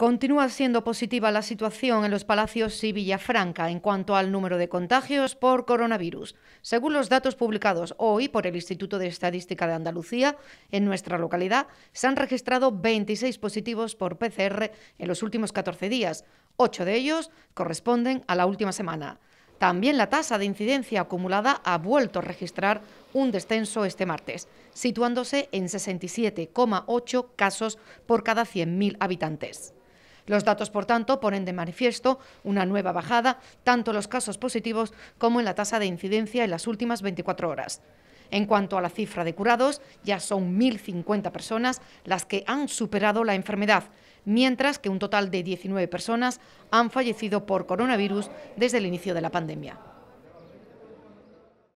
Continúa siendo positiva la situación en los Palacios y Villafranca en cuanto al número de contagios por coronavirus. Según los datos publicados hoy por el Instituto de Estadística de Andalucía, en nuestra localidad se han registrado 26 positivos por PCR en los últimos 14 días. Ocho de ellos corresponden a la última semana. También la tasa de incidencia acumulada ha vuelto a registrar un descenso este martes, situándose en 67,8 casos por cada 100.000 habitantes. Los datos, por tanto, ponen de manifiesto una nueva bajada, tanto en los casos positivos como en la tasa de incidencia en las últimas 24 horas. En cuanto a la cifra de curados, ya son 1.050 personas las que han superado la enfermedad, mientras que un total de 19 personas han fallecido por coronavirus desde el inicio de la pandemia.